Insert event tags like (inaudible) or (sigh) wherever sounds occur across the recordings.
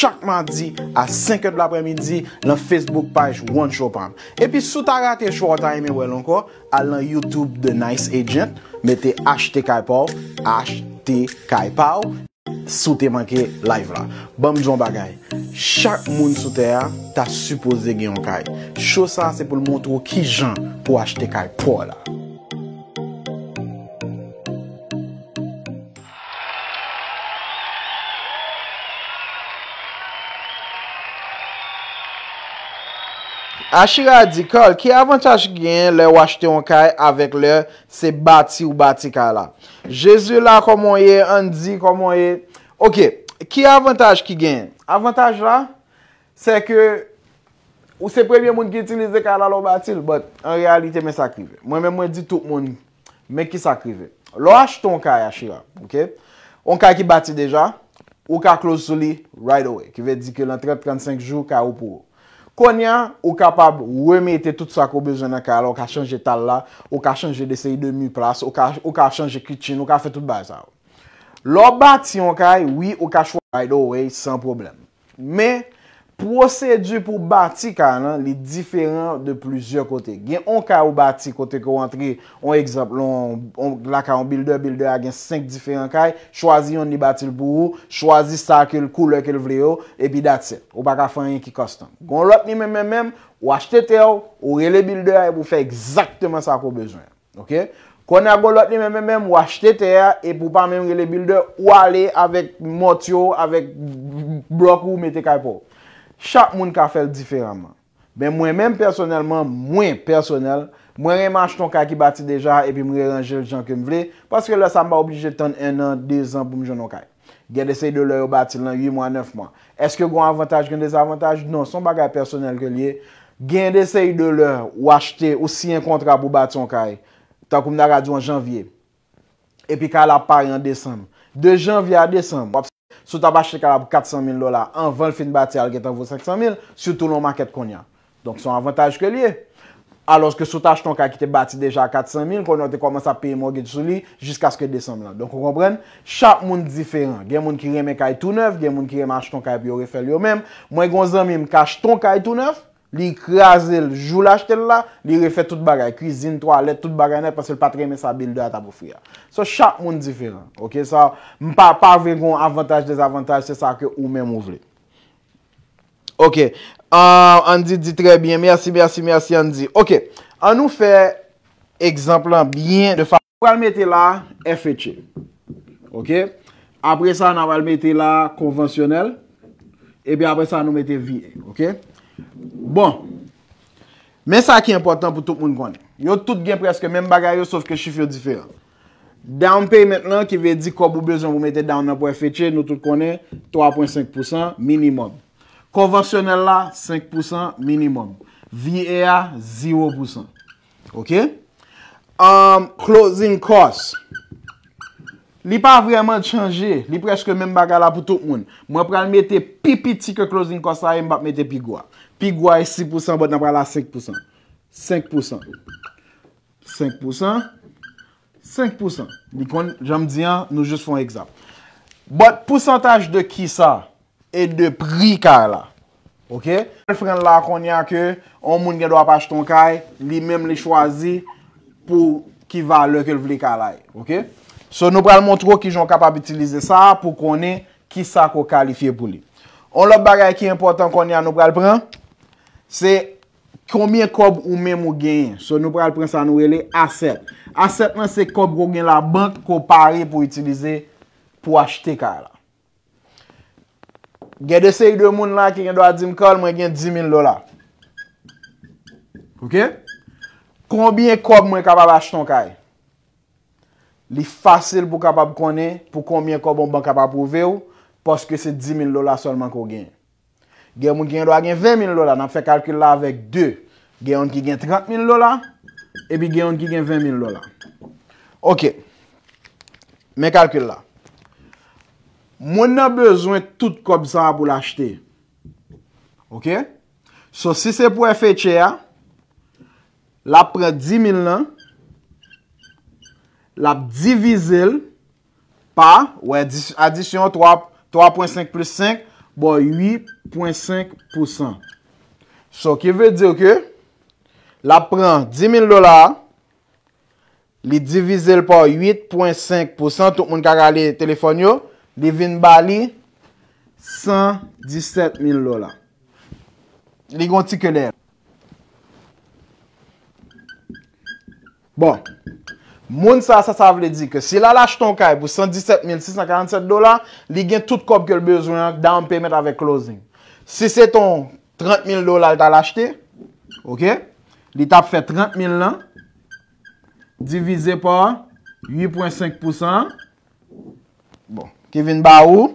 Chakman di a 5 e blapre midi lan Facebook paj wan chopan. E pi sou ta rate chou a ta eme wel anko, al lan YouTube de Nice Agent, me te achte kaypaw, achte kaypaw, sou te manke live la. Bamjou an bagay, chak moun sou te a, ta supose geyon kay. Chou sa se pou l montou ki jan pou achte kaypaw la. Achira di kol, ki avantage ki gen lè ou achite ou kay avèk lè se bati ou bati ka la? Jezu la komon ye, an di komon ye. Ok, ki avantage ki gen? Avantage la, se ke ou se premyen moun ki itilize ka la lò bati lè, but en realite men sa krive. Mwen men mwen di tout moun, men ki sa krive. Lou achite ou kay Achira, ok? Ou kay ki bati deja, ou kay close sou li, right away. Ki ve di ke lan 35 jou ka ou pou ou. Konya ou kapab wemete tout sa ko bezon an ka al, ou ka chanje tal la, ou ka chanje deseyi demi pras, ou ka chanje kütin, ou ka fè tout bazal. Lò bat si yon kay, oui, ou ka chwa ay do wey, san problem. Men, Procedu pou bati ka lan, li diferan de pluzur kote. Gen an ka ou bati kote ko antre, an ekzemplon, laka an builder, builder a gen 5 diferan kay, chwazi yon ni bati l pou ou, chwazi sa ke l koule ke l vle ou, epi dat se, ou baka fanyen ki kostan. Kon lop ni men men men, ou achete te ou, ou re le builder e pou fe ekzakteman sa ko bejwen. Ok? Kon la kon lop ni men men men, ou achete te ou, e pou pa men re le builder ou ale, avek motyo, avek blok ou mete kay pou ou. Chak moun ka fel difereman. Ben mwen menm personelman, mwen personel, mwen remache ton kay ki bati deja epi mwen re-ranje ljan ke mwen vle. Paske lè sa mba oblije ten 1 an, 2 an pou mwen janon kay. Gen desay do lè ou bati lan 8 mwen, 9 mwen. Eske gwen avantaj gen desavantaj? Non, son bagay personel ke liye. Gen desay do lè ou achete ou si yon kontra pou bati ton kay. Tan kou mwen a radyou an janvye. Epi ka la pari an desam. De janvye a desam. Souta bache te kalab pou 400.000 dola, an 20 fin bati al getan vou 500.000, soutou nou maket kon ya. Donk son avantaj ke liye. Aloske souta chton kaya ki te bati deja 400.000, kon yo te komanse api yi mou get sou li, jiskaske 200.000. Donk ou kompren, chap moun diferan. Gen moun ki reme kaya e tout neuf, gen moun ki reme achton kaya e pi yo refel yo men. Mwen gon zanmim kache ton kaya e tout neuf, Li kre a zil, joul a chetel la, li refe tout bagay. Krizin to alet, tout bagay net, pasil patre me sa bil do a tabou friya. So, chak moun diferent, ok? So, m pa vegon avantaj, dezavantaj, se sa ke ou men mou vle. Ok, euh, Andy di tre bien. Merasi, merasi, merasi, Andy. Ok, an nou fe ekzemplan bien de fap. Wal meti la FH. E, ok? Apre sa, nan wal meti la konvensyonel. Ebi, apre sa, nou meti VN, ok? Ok? Bon, men sa ki important pou tout moun kone. Yo tout gen preske men bagay yo, saf ke chif yo difer. Downpay mentenan ki ve di ko bou bezon pou mete downman pou FH, nou tout kone 3.5% minimum. Konvensyonel la, 5% minimum. VIA, 0%. Ok? Um, closing cost. Li pa vreman chanje. Li preske men bagay la pou tout moun. Mwen prel mette pi piti ke closing cost aye mbap mette pi gwa. Pi gwa e 6%, bot nan pral la 5%. 5%. 5%. 5%. Jom diyan, nou jist fon ekzap. Bot, pousantaj de ki sa e de pri kar la. Ok? On moun gen do apache ton kay, li menm li chwazi pou ki valo ke l vli kar la. E. Ok? So, nou pral montro ki jon kapab itilize sa pou konen ki sa ko kalifiye pou li. On lop bagay ki important konen ya nou pral pran, Se, konbien kob ou men mou gen, so nou pral prins anou e le, aset. Aset nan se kob kou gen la bank kou pare pou itilize pou achete ka la. Gede se yi de moun la ki gen do a dim kol, mwen gen 10.000 lola. Ok? Konbien kob mwen kapap acheton ka e? Li fasil pou kapap konen, pou konbien kob mwen bank kapap ouve ou, poske se 10.000 lola solman kou gen. gen moun gen do a gen 20,000 lola, nan fe kalkyl la vek 2, gen yon ki gen 30,000 lola, ebi gen yon ki gen 20,000 lola. Ok, men kalkyl la. Mwen nan bezwen tout kòp zan pou l'achete. Ok, so si se pou e fe che ya, la pre 10,000 lò, la divize l, pa, ou e adisyon 3.5 plus 5, Bon, 8.5%. So, ki vè diyo ke, la pran 10.000 dolar, li divize l po 8.5%, tout moun kak alè telefonyo, li vin bali, 117.000 dolar. Li gonti ke lè. Bon, Moun sa, sa sa vle di ke si la lach ton kay pou 117,647 dolar, li gen tout kop ke l bezounan da an pemet avè closing. Si se ton 30,000 dolar l ta lachte, ok, li tap fè 30,000 lan, divize pa 8,5%, bon, Kevin Baou,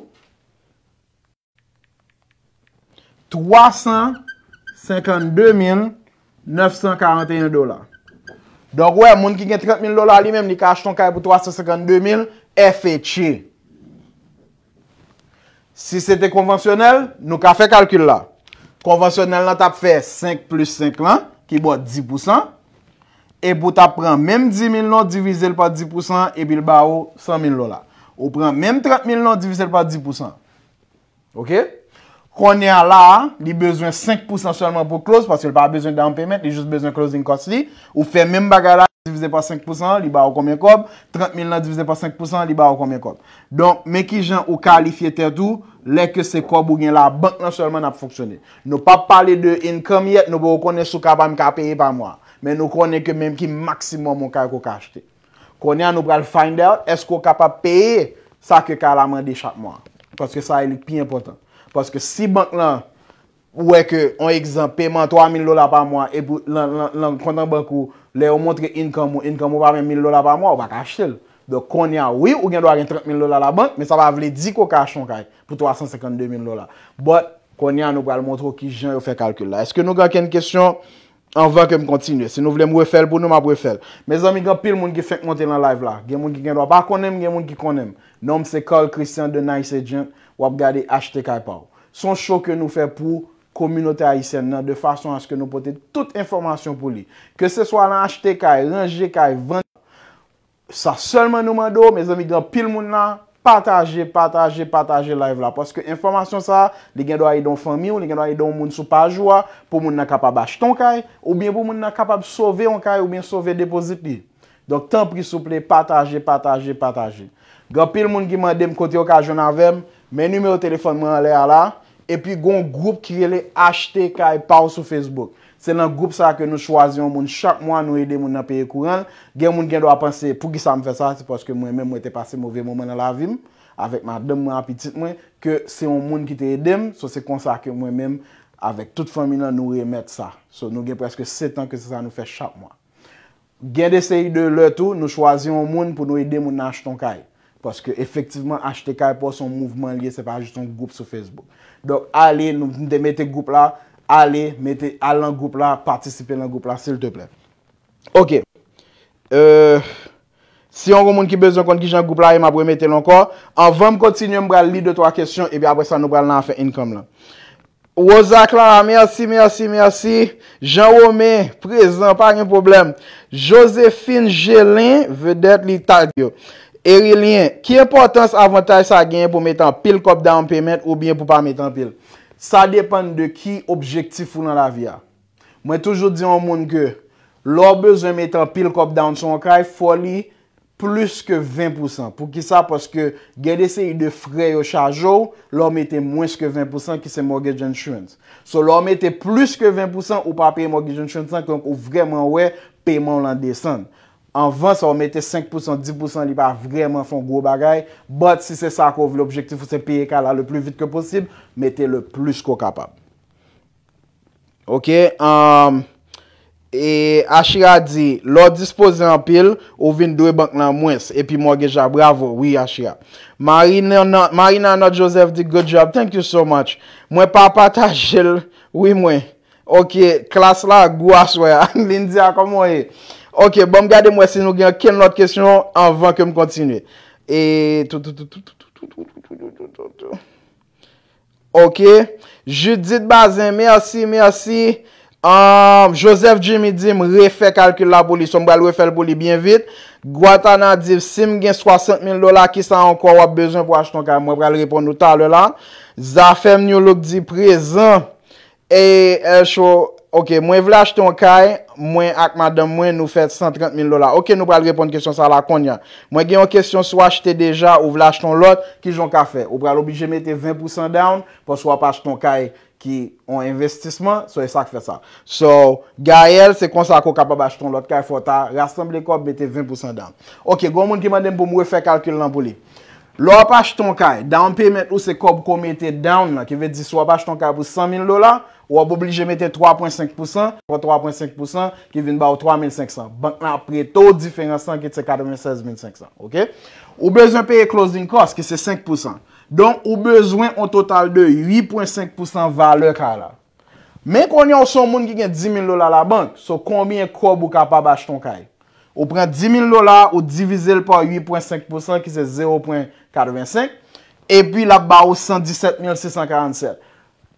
352,941 dolar. Donk wè, moun ki gen 30.000 lola li mèm, ni ka achton ka e pou 352.000, e fe ché. Si se te konvensyonel, nou ka fe kalkyl la. Konvensyonel nan ta pe fe 5 plus 5 lan, ki bo 10%, e pou ta pren mèm 10.000 lola divise l pa 10% e bil ba ou 100.000 lola. Ou pren mèm 30.000 lola divise l pa 10%. Ok? Kone a la, li bezwen 5% selman pou close, paske li pa bezwen down payment, li jous bezwen closing cost li. Ou fe men bagay la, divize pa 5%, li ba ou konmen kob. 30,000 la divize pa 5%, li ba ou konmen kob. Don, men ki jen ou kalifiye ter tou, leke se kob ou gen la bank lan selman ap foksyone. Nou pa pale de income yet, nou bo konen sou kaba mi ka peye pa mwa. Men nou konen ke men ki maksimum mwen kaya kou ka achete. Kone a nou brel find out, es kou kaba peye sa ke kala mwen dechap mwa. Paske sa el pi important. Paske si bank lan, wè ke, an ekzan, peyman 3.000 lola pa mwa, e pou lan kontan bank ou, lè ou montre income ou, income ou pa mwen 1.000 lola pa mwa, ou bak a chel. Do konya, wè ou gen do a gen 30.000 lola la bank, men sa va vle 10 kwa kachon kaj, pou 352.000 lola. But, konya nou pral montro ki jen ou fe kalkul la. Eske nou ka ken kèn kèsyon, an va kem kontinye. Se nou vle mwè fèl, pou nou mwè mwè fèl. Me zan mi gen pil moun ki fèk montè lan live la. Gen moun ki gen do a, bak kon wap gade achte kay pa ou. Son show ke nou fe pou kominote a isen nan, de fason aske nou pote tout informasyon pou li. Ke se swa lan achte kay, lanje kay, vante, sa selman nou mando, mez amig, gwa pil moun nan, pataje, pataje, pataje, live la. Paske informasyon sa, li gen do a yi don fami ou, li gen do a yi don moun sou pa jwa, pou moun nan kapab achton kay, ou bien pou moun nan kapab sove on kay, ou bien sove depoziti. Donk tan pri souple, pataje, pataje, pataje. Gwa pil moun ki mandem kote yo ka j Men nume ou telefon mwen alè alè, epi goun group ki lè achte kay e pa ou sou Facebook. Se nan group sa ke nou chwazi yon moun, chak moun nou edè moun apèye kouran. Gen moun gen do apansè, pou ki sa mwen fè sa, se poske mwen mè mwen etè pasè mouve moun mè nan la vim, avèk ma dèm mwen apitit mwen, ke se yon moun ki te edèm, so se konsa ke mwen mèm avèk tout fòmina nou remèt sa. So nou gen preske 7 an ke se sa nou fè chak moun. Gen de se yon lè tou, nou chwazi yon moun pou nou edè moun achte yon kaye. Paske efektiveman, HTK pou son mouvment liye, se pa ajit son goup sou Facebook. Donk, ale, nou de mette goup la, ale, mette, ale an goup la, patisipe an goup la, sil te plè. Ok. Euh, si yon roun moun ki bezon kont ki jen goup la, yon mabwè mette lankon, anvèm kontinye mbwè li 2-3 kesyon, ebi apresan mbwè nan an fè income la. Wozak la, mersi, mersi, mersi. Jean-Romé, prezant, pa gen problem. Josefine Gélin, vedèt li tadyo. E rilien, ki importans avantaj sa genye pou metan pil kop down payment ou bien pou pa metan pil? Sa depan de ki objektif pou nan la via. Mwen toujou diyon moun ke, lor bezon metan pil kop down son kay foli plus ke 20%. Pou ki sa, poske gade se yi de frey yo chajo, lor meten mwens ke 20% ki se mortgage insurance. So lor meten plus ke 20% ou pape mortgage insurance an, konk ou vreman we, peyman lan desan. An vans ou mette 5% 10% li pa vremen fon gwo bagay. But si se sa kouvi l'objektif ou se peye ka la le plu vit ke posib, mette le plu sko kapab. Ok. E Ashira di, lor dispose an pil ou vin dwe bank nan mwens. E pi mwage ja bravo. Oui Ashira. Marina Anna Joseph di, good job, thank you so much. Mwen papa ta jel. Oui mwen. Ok. Klas la gwa swa ya. Ang lin di a komon e. Ok, bom gade mwese nou gen ken not kestyon anvan ke m kontinuy. E, tout, tout, tout, tout, tout, tout, tout, tout, tout, tout, tout, tout. Ok, Judit Bazin, mersi, mersi. Joseph Jimmy Dime, refe kalkyla pou li, sombrel we fel pou li bien vit. Guatana Dive, sim gen 60.000 dola ki sa anko wap bezyon pou ashton, mwen prel ripon nou tal lan. Zafem New Look di prezen, e, e chou... Ok, mwen vle achete yon kay, mwen ak madam mwen nou fè 130.000 lola. Ok, nou pral reponde kèsyon sa la konyan. Mwen gen yon kèsyon sou achete deja ou vle achete yon lot, ki joun ka fè? Ou pral obije mette 20% down, pou sou ap achete yon kay ki yon investisman, sou yon e sak fè sa. So, gayel, se konsa akou kapab achete yon lot, kay fò ta rassemble kop, mette 20% down. Ok, goun moun ki mandem pou mwe fè kalkyl nan pou li. Lo apache ton kay, dan pe met ou se kob ko mette down la, ki ve di sou apache ton kay pou 100,000 lola, ou ap oblige mette 3.5%, pou 3.5%, ki ven ba ou 3,500. Bankman apre to diferen san ki te 96,500, ok? Ou bezwen pere closing cost, ki se 5%, don ou bezwen ou total de 8.5% vale kar la. Men kon yon son moun ki gen 10,000 lola la bank, sou konbyen kob ou ka pa apache ton kay. Ou pren 10,000 lola, ou divize l pou 8.5%, ki se 0.5%. E pi la ba ou 117 647.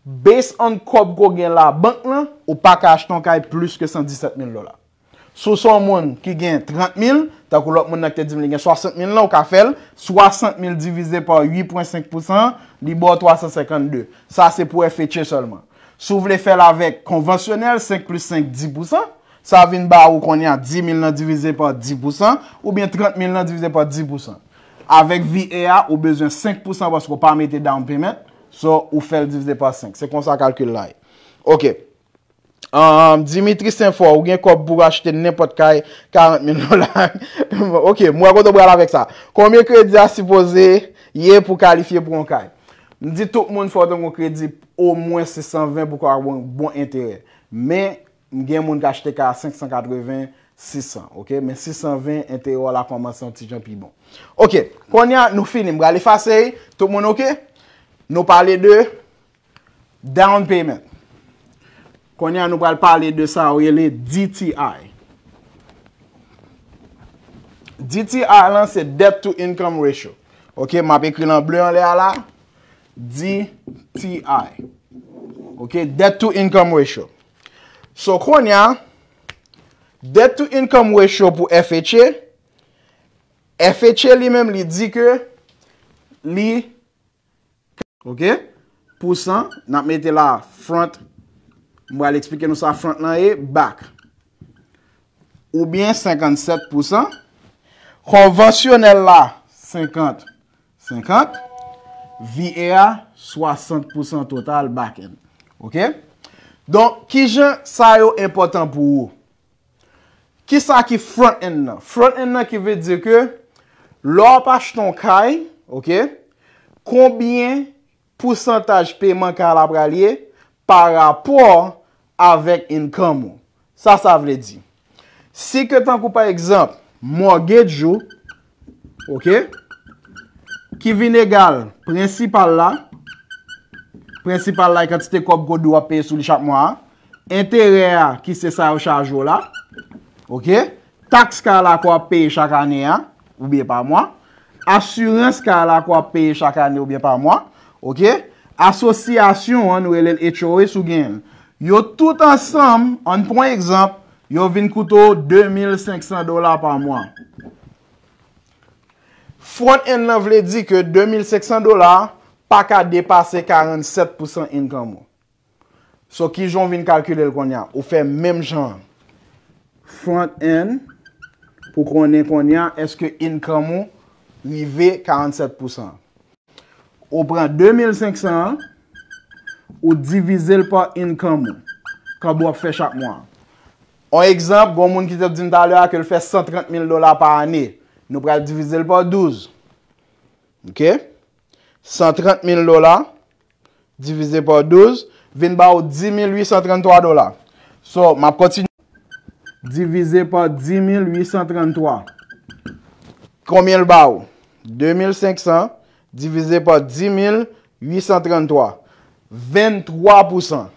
Bes an kop ko gen la bank la, ou pa kaj ton kay plus ke 117 000 lola. Sou son moun ki gen 30 000, tak ou lop moun nan ki te dimle gen 60 000 la ou ka fel, 60 000 divize pa 8.5%, li bo 352. Sa se pou efetje solman. Sou vle fel avek konvensyonel, 5 plus 5, 10%. Sa vin ba ou konyen 10 000 nan divize pa 10%, ou bien 30 000 nan divize pa 10%. Avèk VEA, ou bezwen 5% basik ou pa mette down payment. So, ou fel divize pa 5. Se kon sa kalkil la. Ok. Euh, Dimitris Sinfo, ou gen kop pou rachete nèpot kay 40 min nolay. Ok, mwen akote bral avèk sa. Komiye kredi a sipoze, ye pou kalifiye pou an kay? Mwen di tout moun fote mwen kredi, ou mwen 620 pou kwa akwen bon entere. Mwen gen moun kachete kaya 580,000. 600, ok? Men 620 ente yo la konman san ti jan pi bon. Ok, konya nou finim. Gali fasey, toun moun ok? Nou pale de down payment. Konya nou pale pale de sa ou yele DTI. DTI lan se debt to income ratio. Ok, mapin kri nan ble an le ala. DTI. Ok, debt to income ratio. So, konya ok, debt to income wey show pou FHE, FHE li menm li di ke, li, ok, pousan, nanp mette la front, mwen al explike nou sa front lan e, back, ou bien 57 pousan, konvensyonel la, 50, 50, VEA, 60 pousan total back end, ok, donk ki jen sa yo important pou ou, Kisa ki front end nan? Front end nan ki ve di ke lor pach ton kay, ok, kombien pousantaj pe man ka la pralye par rapport avèk in kamo. Sa sa vle di. Si ke tankou, par ekzamp, mortgage ou, ok, ki vin egal prensipal la, prensipal la ykan e ti te kop go do apè sou li chap mwa, enterè a ki se sa ou chajo la, Ok, taks ka la kwa paye chaka ane an, oubyen pa mwa. Asyrens ka la kwa paye chaka ane oubyen pa mwa. Ok, asosyasyon ou elen etyo ouye sou gen. Yo tout ansam, an pon ekzamp, yo vin kouto 2500 dolar pa mwa. Front end lan vle di ke 2500 dolar, pa ka depase 47% income. So ki jon vin kalky del kon ya, ou fe menm jan an. front end, pou konen konyen, eske income ou, mi ve 47%. Ou pren 2,500 ou divize l pa income ou, kab wap fe chak mwa. An ekzamp, goun moun ki te dine talye a ke l fe 130,000 dola pa ane, nou pre divize l pa 12. Ok? 130,000 dola, divize l pa 12, vin ba ou 10,833 dola. So, ma kontinu. divize pa 10,833. Koumyel ba ou? 2,500 divize pa 10,833. 23%.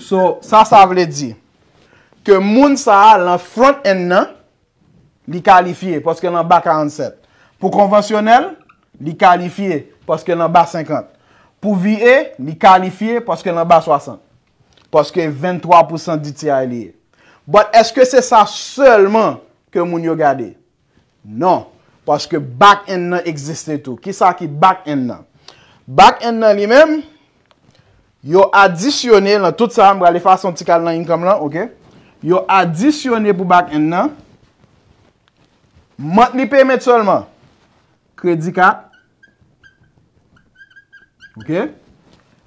So, sa sa vle di, ke moun sa a la front end nan, li kalifiye, poske nan ba 47. Po konvensyonel, li kalifiye, poske nan ba 50. Po vie, li kalifiye, poske nan ba 60. Poske 23% di ti a e liye. But eske se sa selman ke moun yo gade? Non. Poske back end nan existen tou. Ki sa ki back end nan? Back end nan li men, yo adisyone, tout sa mwale fason ti kal nan income lan, yo adisyone pou back end nan, mat li peme solman, kredi kat,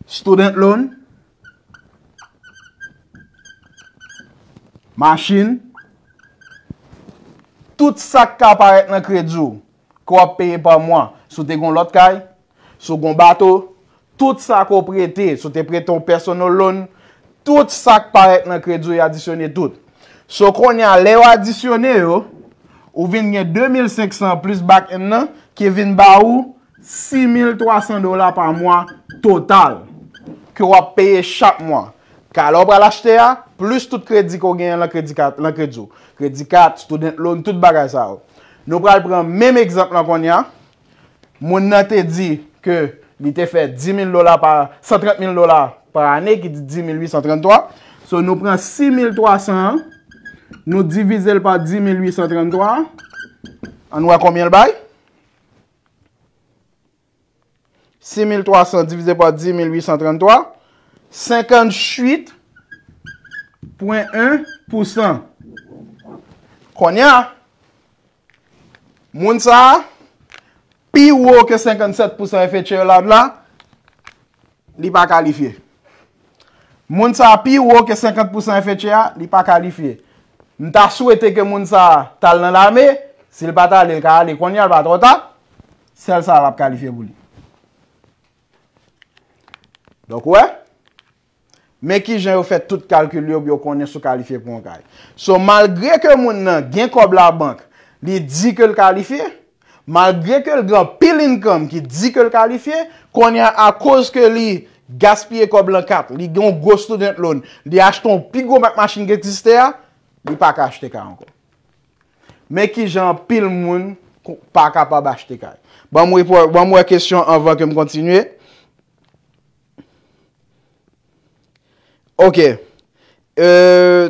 student loan, Machin, tout sak ka parek nan kredjou, kwa peye pa mwa. Sou te gon lot kay, sou gon bato, tout sak ko prete, sou te prete ton personal loan, tout sak parek nan kredjou yadisyone tout. Sou kon yon leyo adisyone yo, ou vin nye 2500 plus bak en nan, ke vin ba ou, 6300 dola pa mwa total, kwa peye chak mwa. Ka lo pra lachte ya? Plus tout kredi ko gen la kredi 4, la kredi jou. Kredi 4, student loan, tout bagay sa ou. Nou pral pran menm ekzemplan kon ya. Moun natè di ke li te fè 10.000 dolar par, 130.000 dolar par anè ki di 10.833. So nou pran 6.300, nou divize l pa 10.833. An wak kon myen l bay? 6.300 divize l pa 10.833. 58. 0.1% Konya Mounsa Pi ou ou ke 57% Efektye ou la ou la Li pa kalifye Mounsa pi ou ou ke 50% Efektye ou la ou la Li pa kalifye Nta souwete ke mounsa tal nan la me Si l bata li kanya li konya li ba drota Sel sa rap kalifye bouni Dok wè Mounsa Mè ki jen yo fè tout kalkyli yo bi yo konye sou kalifiye pou an kaye. So, malgre ke moun nan gen kob la bank, li di ke l kalifiye, malgre ke l gran pil income ki di ke l kalifiye, konye a koz ke li gaspye kob lan kat, li gen go student loan, li acheton pi go mèk machin gen eksiste a, li pa ka achite ka an kon. Mè ki jen pil moun, pa ka pa ba achite ka. Ban mwen kèsyon anvan ke m konjiniye. Ok, euh,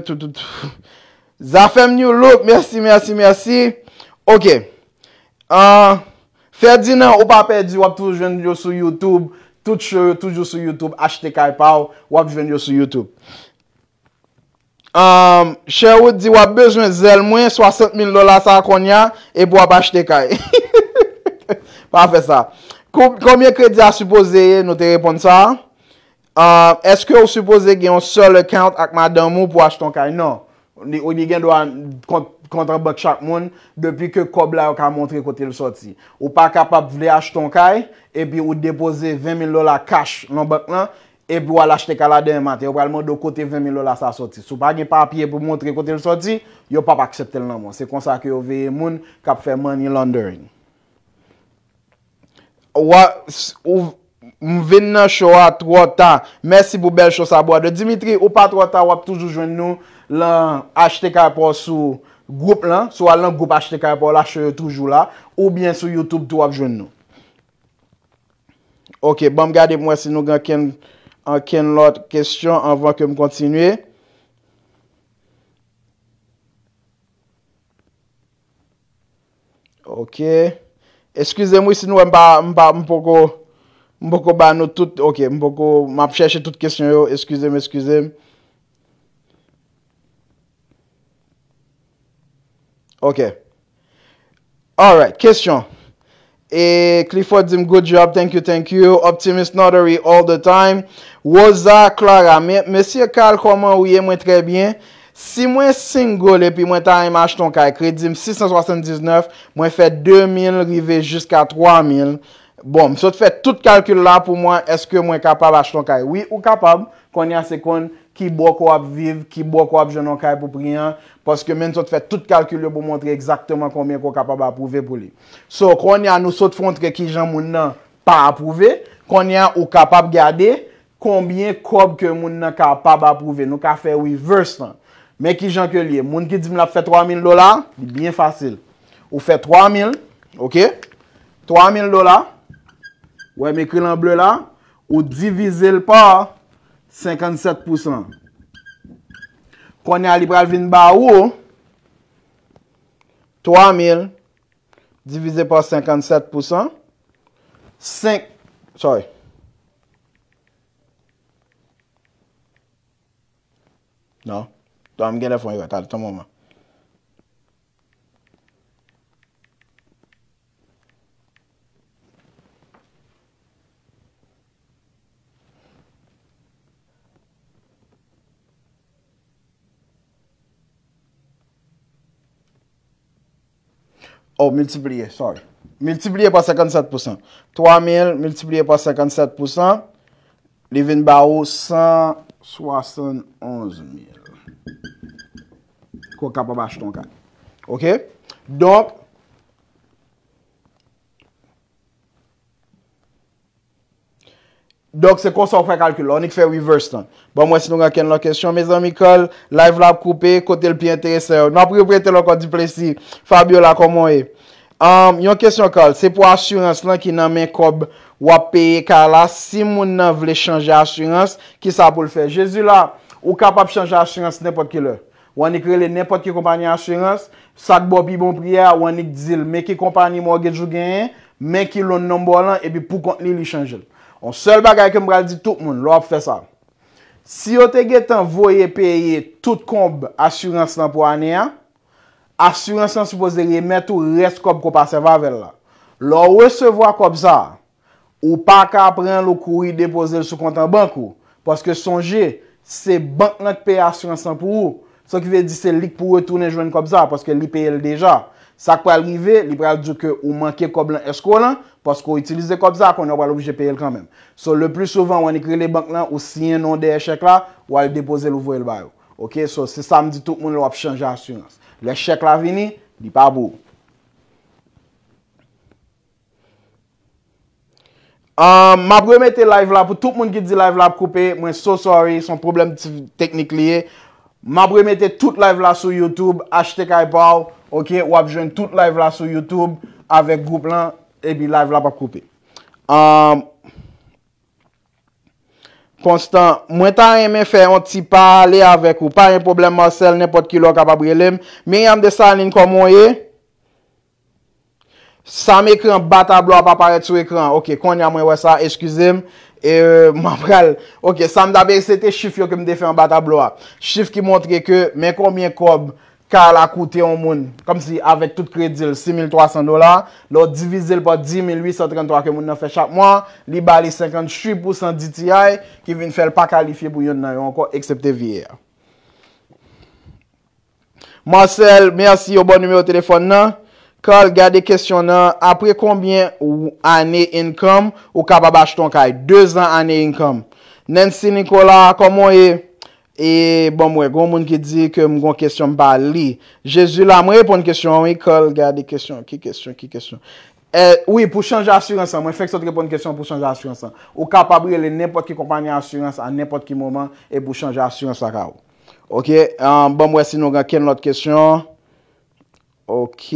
zafem nyo lup, mersi, mersi, mersi. Ok, euh, fè di nan ou pa pè di wap toujwen yo sou YouTube, toujwen yo sou YouTube, achte euh, kaj pa ou, wap jouwen yo sou YouTube. Chewit di wap bezwen zel mwen, 60.000 dola sa akonya, e pou wap achte kaj. (laughs) Pa fè sa. Koumye kredi a suposeye, nou te repon sa a? Euh, a, eske ou suppose gen yon sol account akman dan moun pou ashton kay? Non. Ou ni gen do an kontran bak chak moun depi ke kob la yon ka montre kote l soti. Ou pa kapap vle ashton kay, epi ou depose 20,000 lola cash nan bak nan, epi wala chete ka la den mat, yo pralman do kote 20,000 lola sa soti. Sou pa gen papye pou montre kote l soti, yo pa pa aksepte l nan moun. Se konsa ke yo veye moun kap fe money laundering. Ou a, ou... M vin nan chou a 3 tan. Mersi pou bel chous a boade. Dimitri, ou pa 3 tan wap toujou jwen nou lan HTK Po sou group lan, sou al lan group HTK Po la chou yo toujou la, ou bien sou Youtube tou wap jwen nou. Ok, bon m gade mwen si nou gen ken lout kestyon anvan ke m kontinwe. Ok. Eskize mwen si nou m pa m poko Mboko ban nou tout, ok, mboko, m ap chèche tout kèsyon yo, eskouzèm, eskouzèm. Ok. Alright, kèsyon. E, Clifford, zim, good job, thank you, thank you. Optimist, notary, all the time. Woza, Clara, mè, mè sè kal koman ouye mwen trè byen. Si mwen single, e pi mwen ta remache ton kaj kri, zim, 679, mwen fè 2000, rive jiska 3000. Mwen fè 2000, mwen fè 2000, mwen fè 2000, mwen fè 2000, mwen fè 2000, mwen fè 2000, mwen fè 2000, mwen fè 2000, mwen fè 2000, mwen fè 2000, mwen fè 2000, mwen fè 2000, mwen Bon, msot fè tout kalkul la pou mwen, eske mwen kapab ach ton kay? Oui ou kapab? Konye an sekon, ki bo ko ap viv, ki bo ko ap jenon kay pou priyan, poske men sot fè tout kalkul yo pou montre ekzakteman konbyen ko kapab ap prouve pou li. So, konye an nou sot fonte ki jan moun nan pa ap prouve, konye an ou kapab gade, konbyen kob ke moun nan kapab ap prouve. Nou ka fè oui versan. Men ki jan ke li, moun ki di m la fè 3000 dolar, biye fasil. Ou fè 3000, ok, 3000 dolar, Ouè mèkri lan ble la, ou divize l pa 57%. Konè a li pral vin ba ou, 3000 divize l pa 57%, 5, sorry. Nan, tou an m gen defon yon, tal, ton mouman. Oh, multipliye, sorry. Multipliye pa 57%. 3000, multipliye pa 57%. Levinbao, 171 000. Kwa kap pa bach ton kan. Ok? Donk, Donk se kon sa ou kwa kalkylo, ou ni kfe reverse ton. Bon mwen si nou raken lò kèsyon, mezon mi kol, live lap koupè, kote l pi interese yo. Nou apri ou prete lò kwa diple si, Fabiola komon e. Um, yon kèsyon kol, se pou asyurans lan ki nan men kob, wap peye kala, si moun nan vle chanje asyurans, ki sa pou l fè? Jezou la, ou kapap chanje asyurans, nepot ki lò. Ou ane krele, nepot ki kompanyi asyurans, sakbo pi bon priya, ou ane kdzil, men ki kompanyi m On sèl bagay ke mbral di tout moun, lò ap fè sa. Si yo te ge tan voye peye tout komb asuransan pou ane a, asuransan soupoze de remet ou res kob ko pa se vavel la. Lò ou e sevo a kob za, ou pa ka apren lò koui depoze lè sou kontan bank ou, paske sonje, se bank nan te peye asuransan pou ou, son ki ve di se lik pou ou etoune jwen kob za, paske li peye lè deja. Sa kwa alrive, li pral di ke ou manke kob lan esko lan, Koskou itilize kopzak, on yon wale obje peye l kanmem. So, le plus souvent, wane kri le bank lan, ou siye yon nou de eshek la, wale depoze lou vwe l bayo. Ok, so, se samdi, tout moun wap chanje asunans. L eshek la vini, di pa bou. Ma bremete live la, pou tout moun ki di live la, pou koupe, mwen so sorry, son problem teknik liye. Ma bremete tout live la sou YouTube, hashtag Ipaw. Ok, wap jwen tout live la sou YouTube, avek goup lan, Ebi, live la pa koupi. Konstant, mwen tan reme fe, an ti pa ale avek ou, pa reme problem masel, nepot ki lo ka pa brelem, mwen yam de sa alin komon ye, sa m ekran batabloa pa paret sou ekran. Ok, kon yam mwen we sa, eskusem. E, mwen pral. Ok, sa m dabere, se te chif yo ke m defen batabloa. Chif ki montre ke, men konmye kob, Karl akoute yon moun, kom si avèk tout kredil 6300 dola, lò divizil po 10833 ke moun nan fechap mwa, li bali 53% di ti yay, ki vin fel pa kalifiye pou yon nan yon kon, eksepte vie ya. Marcel, mersi yo bon nume o telefon nan. Karl, gade kestyon nan, apre konbyen ou ane income, ou kababach ton kay, 2 ane income. Nancy, Nikola, komon e? E bon mwen, goun moun ki di ke m goun kestyon m ba li. Jezu la, mwen repon kestyon, mwen ekol gade kestyon. Ki kestyon, ki kestyon. E, oui, pou chanje asyrensan. Mwen fek sot repon kestyon pou chanje asyrensan. Ou kapabri le nepot ki kompanyan asyrensan an nepot ki mouman e pou chanje asyrensan akaw. Ok, bon mwen si nou gant ken lout kestyon. Ok.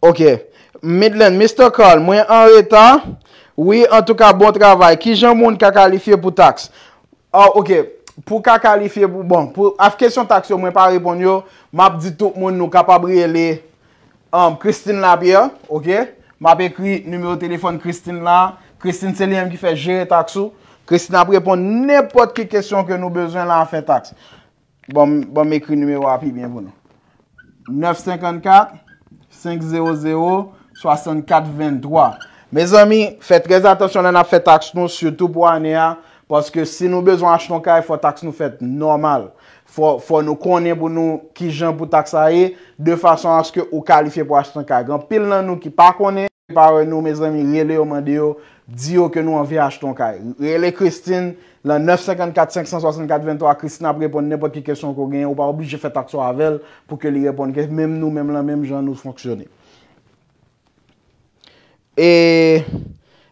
Ok. Ok. Midland, Mr. Carl, mwen an reta. Oui, en tout cas, bon travay. Ki jan moun kakalifiye pou tax? Oh, ok, pou kakalifiye pou... Bon, af kesyon tax yo mwen pa repon yo, map di tout moun nou kapabriye le... Um, Christine Labia, ok? Map ekri numero telefon Christine la. Christine, se li yon ki fe jere tax yo. Christine ap repon nepot ki kesyon ke nou bezwen la an fe tax. Bon, bon mekri numero api, bienvoun. 9-54-500- 64,23. Me zami, fè trez atensyon nan ap fè taks nou, soutou pou ane a, paske si nou bezon ach ton kaj, fò taks nou fèt normal. Fò nou konen pou nou ki jan pou taks a e, de fason aske ou kalifiè pou ach ton kaj. Gan pil nan nou ki pa konen, par nou me zami, rile yo mande yo, di yo ke nou anvi ach ton kaj. Rile Christine, nan 954,564,23, Christine ap repon nen pa ki kesyon kou gen, ou pa oblije fè takso avèl, pou ke li repon kes, mèm nou, mèm lan, mèm jan nou fonksyonè. E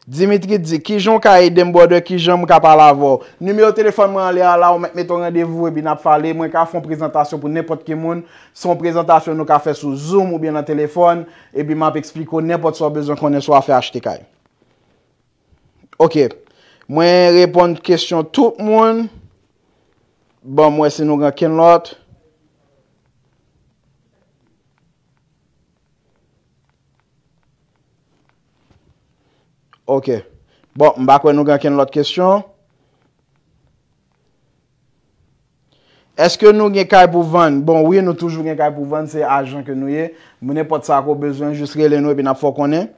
Dimitri di, ki joun ka e dem borde, ki joun mou ka pa la vo. Nume yo telefon moun ale ala ou meton randevou e bi nap fale. Mwen ka fon prezentasyon pou nepot ki moun. Son prezentasyon nou ka fe sou zoom ou bi nan telefon. E bi map ekspliko, nepot sou bezon konen sou a fe achete kay. Ok, mwen repon kestyon tout moun. Bon, mwen se nou gen ken lot. Ok, bon, mbakwe nou gen ken lout kestyon. Eske nou gen kay pou van? Bon, oui, nou toujou gen kay pou van, se ajan ke nou ye. Mounen pot sa ko bezwen, jist rele nou epi nap fok konen.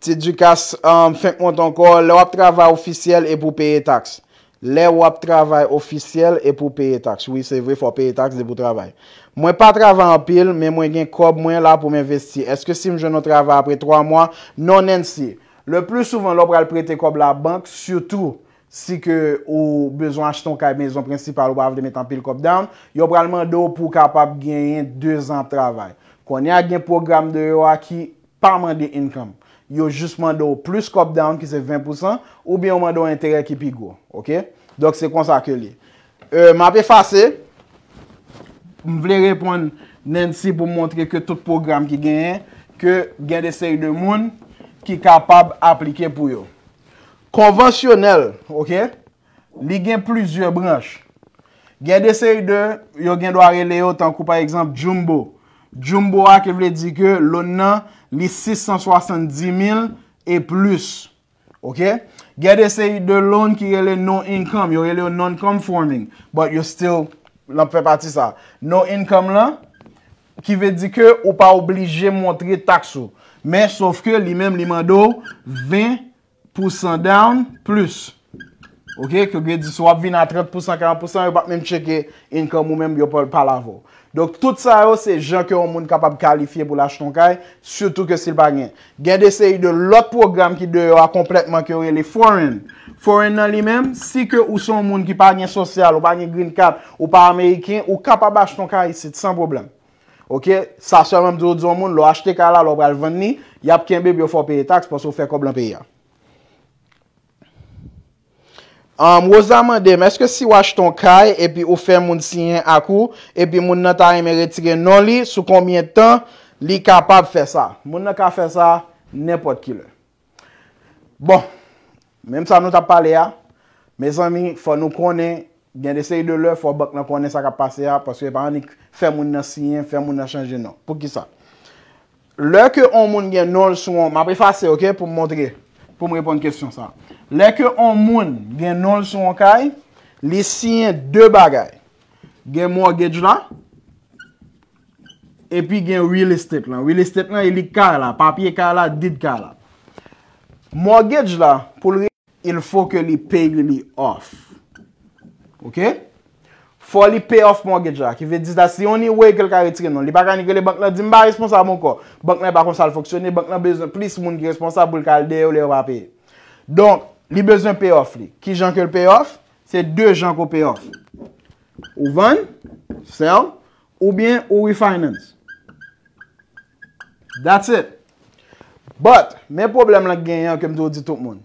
Tit du kas, um, fint moun ton ko, le wap travay ofisyel e pou peye taks. Le wap travay ofisyel e pou peye taks. Oui, se vre fwa peye taks de pou travay. Mwen pa travay an pil, men mwen gen kob mwen la pou mwen vesti. Eske si mjen nou travay apre 3 mwa, non en siye. Le plus souvan lò pral prete kòp la bank, soutou si ke ou bezon achiton kaj mezon prinsipal ou bav de metan pil kòp down, yò pral mandou pou kapap genyen 2 an travay. Kon ya gen program de yò aki, pa mandi income. Yò just mandou plus kòp down ki se 20%, ou bi yon mandou intere ki pi gwo. Dok se kon sa ke li. Euh, m api fase, m vle repon nensi pou montre ke tout program ki genyen, ke gen de seri de moun, Ki kapab aplike pou yo Konvensyonel Ok Li gen plizye branj Gede se yi de Yo gen do a rele yo Tan kou pa ekzamp Jumbo Jumbo a ki vle di ke Lo nan Li 670 mil E plus Ok Gede se yi de lon Ki rele non income Yo rele yo non conforming But yo still Lan pre pati sa Non income lan Ki vle di ke Ou pa oblije montre takso Ok Men, saf ke li men li mandou 20% down plus. Ok, ke gen diswa 20-30%-40% e bat men cheke income ou men biopol palavo. Donk, tout sa yo se jen ke ou moun kapab kalifiye pou l'ach ton kay, surtout ke sil bagnen. Gen deseyi de l'ot program ki deyo a kompletman kere, li foreign. Foreign nan li men, si ke ou son moun ki bagnen sosyal, ou bagnen green cap, ou pa Ameriken, ou kapab ach ton kay, sit san probleme. Ok, sa seman mdou diyon moun, lo achete ka la, lo pral venni, yap kenbe bi yo fò pere taks pò se ou fè kob lan pere ya. Mwou zaman deme, eske si yo acheton kaj, epi ou fè moun siyen akou, epi moun nan ta eme retige non li, sou koumye tan li kapab fè sa? Moun nan ka fè sa, nepot ki le. Bon, menm sa nou ta pale ya, me zanmi, fò nou konen... Gen dese yi de lè, fò bak nan konen sa ka pase ya, pòsè wè pa nan ni fè moun nan siyen, fè moun nan chanje nan. Pou ki sa? Lè ke on moun gen non sou an, ma pre fase, ok, pou mwontre, pou mwepon kèsyon sa. Lè ke on moun gen non sou an kay, li siyen dè bagay. Gen mortgage la, epi gen real estate la. Real estate la, li ka la, papye ka la, did ka la. Mortgage la, pou lè, il fò ke li pey li li off. Ok? For li payoff mwageja, ki ve diz da si yon ni wey kel ka retirin non. Li baka ni ke li bank la di mba responsa mwen ko. Bank la baka mwen sal foksyon, li bank la bezon plis moun ki responsa boul kalde ou le wapye. Donk, li bezon payoff li. Ki jan ke l payoff? Se dwe jan ko payoff. Ou van, sell, ou bien ou refinance. That's it. But, men problem la genyen kem do di tout moun.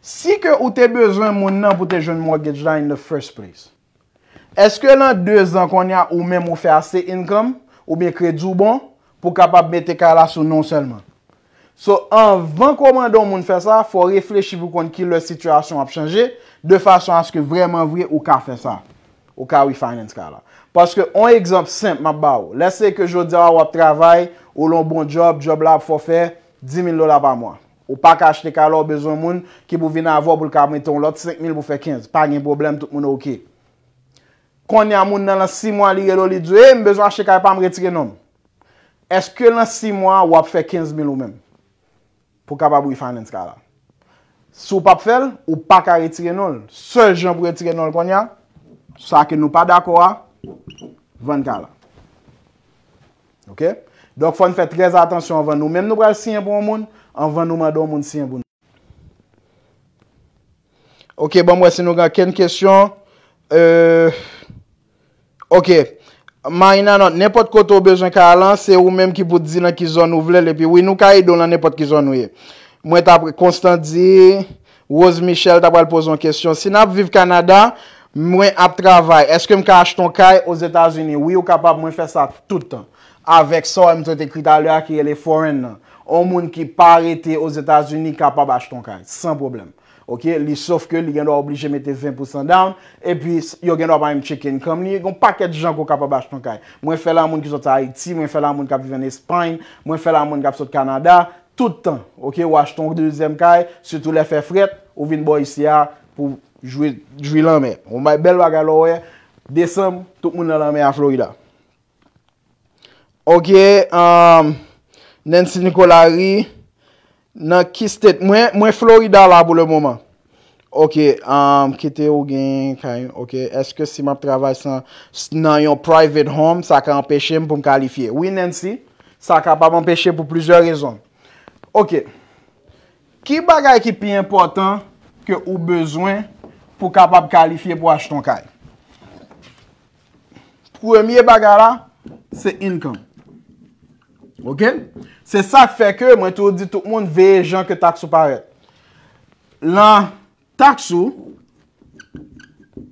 Si ke ou te bezwen moun nan pou te joun mortgage la in the first place, eske lan deus an kon ya ou men mou fe ase income, ou men kredi ou bon, pou kapap bete ka la sou non selman? So, an van komando moun fe sa, fwo reflechi vyo kon ki le situasyon ap chanje, de fason aske vreman vwe ou ka fe sa, ou ka we finance ka la. Paske, an ekzamp simp map ba ou, lese ke joun diwa wap travay, ou loun bon job, job lab fwo fe, 10.000 lola pa moun. Ou pa ka achte ka la ou bezon moun ki bou vina avor bou l ka mwen ton lot, 5 mil pou fe 15. Pa gen problem tout moun ouke. Konya moun nan la 6 mwa li gelo li dwe, e, eh, m bezon achte ka la e pa m retire nom. Eske lan 6 mwa wap fe 15 mil ou men? Po kapab wifan nensi ka la. Sou pa pfel, ou pa ka retire nol. Sej jan pou retire nol konya, sa ke nou pa dako a, ven ka la. Ok? Ok? Dok fòn fè trez atansyon anvan nou. Men nou bral siyen pou an moun, anvan nou madou an moun siyen pou nou. Ok, bon mwen se nou gran ken kèn kèsyon. Euh, ok, may nanon, nepot koto bejwen ka alan, se ou menm ki pou dizi lan ki zon nou vle lepi. Ou inou ka idon e lan nepot ki zon nou ye. Mwen tapre Konstantin, Rose Michel tapre al poson kèsyon. Sin ap viv Kanada, mwen ap travay. Eske m ka achton kay o Zetazini? Ou yon kapap mwen fè sa toutan? avèk so mtote kritalya ki ye le foren nan, o moun ki parete o Zetazuni kapab ashton kay, san problem. Ok, li sof ke, li gen do a oblije mette 20% down, e pi yo gen do a baym cheken kom li, yon paket jan ko kapab ashton kay. Mwen fè la moun ki sot Haiti, mwen fè la moun ka vivène Spain, mwen fè la moun ka sot Kanada, tout tan, ok, wach ton kde zem kay, sotou le fè fret, ou vin bo yisi ya pou jwi jwi lanme. Ou may bel wak alo we, desem, tout moun nan lanme a Florida. Ok, um, Nancy Nicolari, nan kistet, mwen Florida la pou le mouman. Ok, um, kete ou gen, kay, ok, eske si ma pravay sa nan yon private home, sa ka empeshe m pou m kalifiye. Oui, Nancy, sa kapab empeshe pou plizor rezon. Ok, ki bagay ki pi important ke ou bezwen pou kapab kalifiye pou ashton kay? Prouye bagay la, se income. Ok, se sa fè kè, mwen tou di tout moun veye jan ke taksu paret. Lan taksu,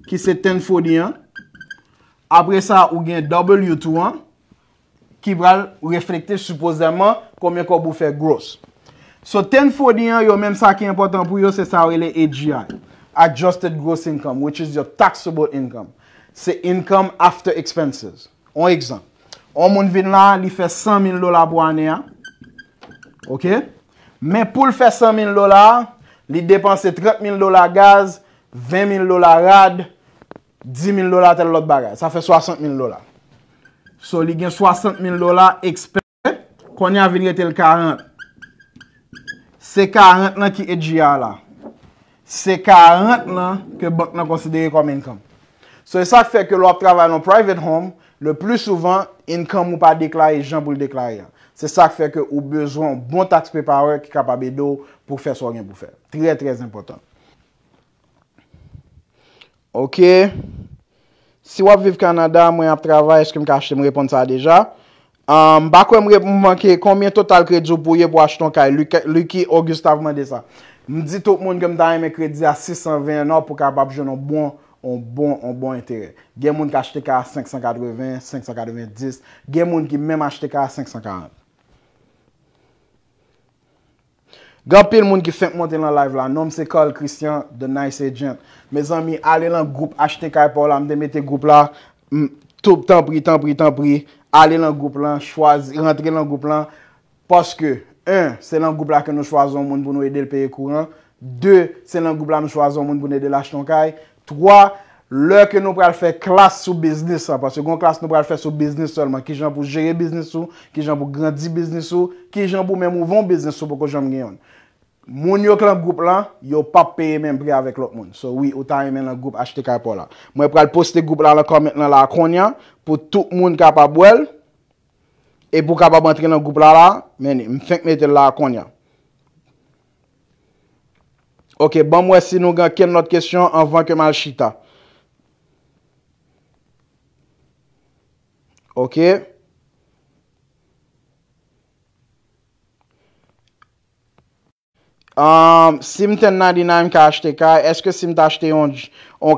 ki se ten fodyan, apre sa ou gen double yotou an, ki bral reflekte suposèman koumyen kou bou fè gross. So ten fodyan yo men sa ki important pou yo se sa ou ele AGI, Adjusted Gross Income, which is your taxable income. Se income after expenses. On ekzant. On moun vin la, li fe 100,000 lola pou ane ya. Ok? Men pou l fe 100,000 lola, li depanse 30,000 lola gaz, 20,000 lola rad, 10,000 lola tel lot bagaj. Sa fe 60,000 lola. So li gen 60,000 lola, eksperte, konye a vinye tel 40. Se 40 nan ki edji ya la. Se 40 nan ke bank nan konsidere kom inkom. So e sa k fe ke lop travay nan private home, Le plou souvan, in kan mou pa deklari, jen pou l deklari. Se sa feke ou bezon bon tax preparer ki kapabe do pou fè so rin pou fè. Tre trez impotant. Ok. Si wap viv Kanada, mwen ap travay, eske m kache te m repond sa deja. Um, Bakwe m repond manke, konmien total kredi ou pou ye pou achiton kaj? Luki August avman de sa. M di tout moun gen m daye m kredi a 620 nou pou kapab jen nou bon tax. On bon, on bon intere. Gen moun ki achete ka 580, 590, 10. Gen moun ki menm achete ka 540. Gan pil moun ki fint monte lan live la. Nom se Cole Christian, The Nice Agent. Me zanmi, ale lan goup achete ka yi e pou la. Mde mette goup la. Toup, tan pri, tan pri, tan pri. Ale lan goup lan, chwazi, rentre lan goup lan. Poske, un, se lan goup la ke nou chwazon moun pou nou edel peye kouran. Deu, se lan goup la nou chwazon moun pou nou edel acheton kaye. Troi, lèr ke nou pral fè klas sou biznis an, pasè goun klas nou pral fè sou biznis solman, ki jan pou jere biznis sou, ki jan pou grandi biznis sou, ki jan pou mè mou von biznis sou pou kon jom gen yon. Moun yo klan goup la, yo pa pè mè mprè avèk lòt moun. So, wè, ou ta mè mè nan goup achete kaypò la. Mwen pral poste goup la lè kon mè nan lè akonya, pou tout moun kapab wèl, e pou kapab antre nan goup la la, mè nè, mfèk mè tè lè akonya. Ok, ban mwen si nou gen ken not kestyon an van keman l chita. Ok. Um, sim ten nan dinan m ka achete kaj, eske sim ta achete yon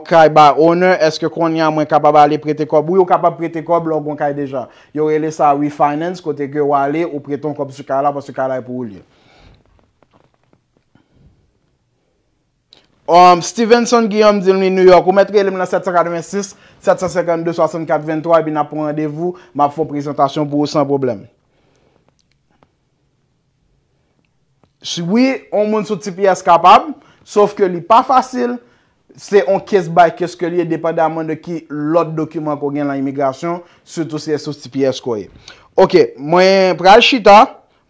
kaj ba owner, eske kon yon mwen kapab ale prete kob. Ou yon kapab prete kob, lor bon kaj deja. Yon rele sa refinance kote ge wale, ou preton kob su kaj la, pasu kaj la yon e pou oulye. Um, Stevenson Guillaume di louni New York, ou metre louni la 756, 752, 64, 23, bi na pou randevou, ma pou fò prezentasyon pou ou san problem. Oui, on moun sou TPS kapab, sauf ke li pa fasil, se on kes bay keske li e depande a moun de ki lot dokumen ko gen la imigrasyon, sotou se sou TPS kowe. Ok, mwen pre alchita,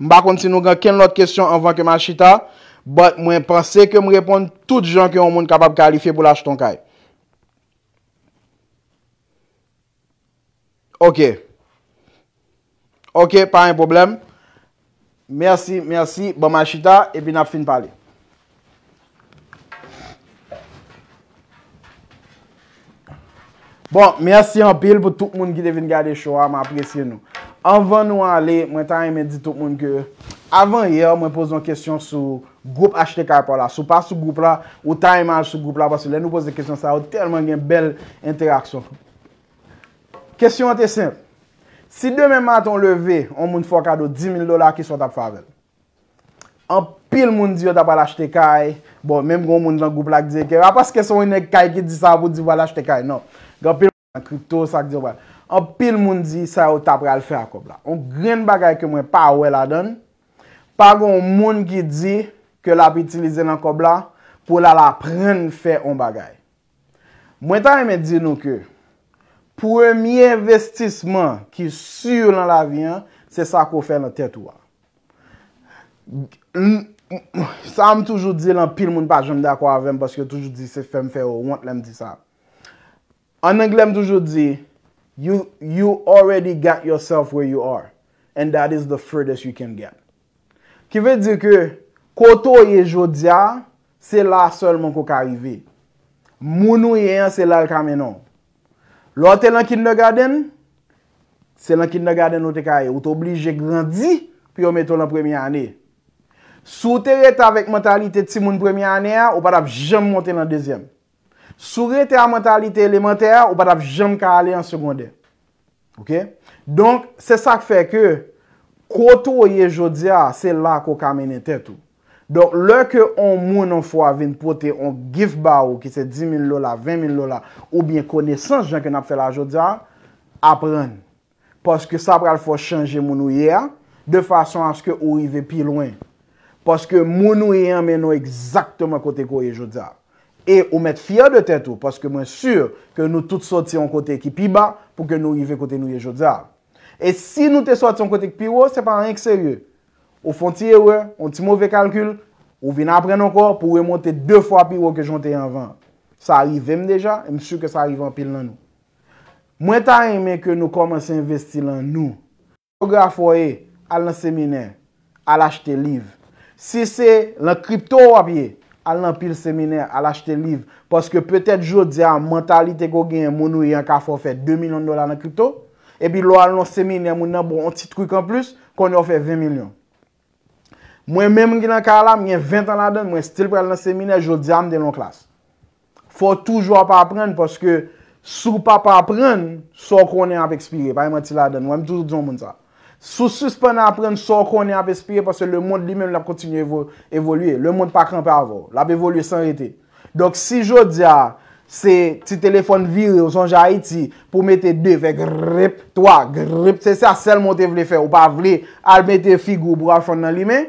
mba kontinou gen ken lot kestyon anvan ke mwen alchita. but mwen pense ke mwen repon tout jan ke yon moun kapap kalife pou la chiton kaj. Ok. Ok, pa yon problem. Merci, merci. Bon ma chita, epi nap fin pale. Bon, merci an pil pou tout moun ki devin gade chowa, mwen apresye nou. An van nou ale, mwen tan yon mwen di tout moun ke avan ye, mwen pose yon kesyon sou Goup achete kay pou la, sou pa sou goup la, ou ta imaj sou goup la, basi lè nou pose de kèsyon, sa yo telman gen bel interaksyon. Kèsyon an te simple. Si demè mat an leve, an moun fò kado 10.000 dola ki sou tap fave. An pil moun di yo tap al achete kay, bon, mèm goun moun nan ah, non. goup la ki di, apas kèsyon yon ek kay ki di sa, pou di val achete kay, non. Gan pil moun nan kripto sa ki di wè. An pil moun di, sa yo tap ral fè akop la. An gren bagay ke mwen, pa wè la don, pa goun moun ki di, ke la pou itilize nan kob la, pou la la pren fè on bagay. Mwen tan yon mè di nou ke, pou yon mi investisman ki sur lan la vi an, se sa pou fè nan tèt ou an. Sa m toujou di lan pil moun pat jom da kwa avèm, paske toujou di se fè m fè ou, want lem di sa. Anen glèm toujou di, you already got yourself where you are, and that is the furthest you can get. Ki vè di ke, Koto ye jodia, se la selman kou karive. Mounou ye yon se lal kamenon. Lote lan kindergarten, se lan kindergarten nou te kaje. Ou te oblije grandi, pi yon meton lan premye ane. Sou te rete avèk mentalite ti moun premye ane, ou patap jem monten lan dezyen. Sou rete avèk mentalite elemente, ou patap jem kalen an sekonde. Donk se sa k feke, koto ye jodia se la kou kamenon tetou. Don lè ke on moun an fwa vin pote, on gif ba ou ki se 10.000 lola, 20.000 lola, ou bien konesans jan ken ap fè la jodzal, apren. Paske sa pral fwa chanje moun ou ye, de fason aske ou ive pi lwen. Paske moun ou ye ameno ekzaktman kote kou ye jodzal. E ou met fya de tèt ou, paske mwen sur ke nou tout soti an kote ki pi ba, pou ke nou ive kote nou ye jodzal. E si nou te soti an kote ki pi ou, se pa renk seryè. Ou fonti ye we, onti mouve kalkul, ou vina apren ankor pou we monte 2 fwa pi wo ke jonte yon vant. Sa arrive m deja, m souke sa arrive an pil nan nou. Mwen ta yon men ke nou komanse investi lan nou. Ou grafo ye, al nan seminer, al achete liv. Si se, lan kripto wap ye, al nan pil seminer, al achete liv. Paske petet jo diyan, mentalite go gen, mounou yon ka fwa fwe 2 milyon dolan nan kripto. E pi lo al nan seminer moun nan bon anti-trik an plus, kon yo fwe 20 milyon. Mwen men mwen ki nan ka alam, mwen 20 an la den, mwen stil prel nan seminer, jo di am den lon klas. Fwa toujwa pa apren, pwoske sou pa pa apren, sou konen ap ekspire. Paye mwen ti la den, mwen mwen toujwa moun sa. Sou suspen apren, sou konen ap ekspire, pwoske le moun li men ap kontinye evoluye. Le moun pa kranpe avon, ap evoluye san rete. Dok si jo di a, se ti telefon vire ou son jayiti, pou mette de, fe grip, toa, grip. Se sa sel moun te vle fe, ou pa vle albete figou, bwa chon nan li men.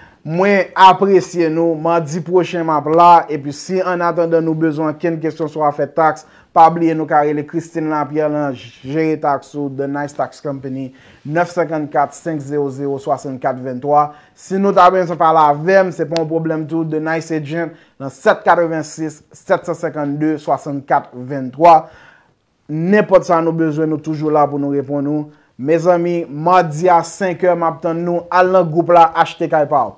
Mwen apresye nou. Mwen di prochen map la. E pi si an atende nou bezon. Ken kestyon sou afe tax. Pabliye nou karele. Christine Lampierre lan jere taxou. The Nice Tax Company. 954-500-6423. Si nou taben sou fala vem. Se pou mwen problem tou. The Nice Agent. Nan 786-752-6423. Nen pot sa nou bezon. Nou toujou la pou nou repon nou. Me zami. Mwen di a 5 e map tan nou. Al nan goup la. Ache te kay pa ou.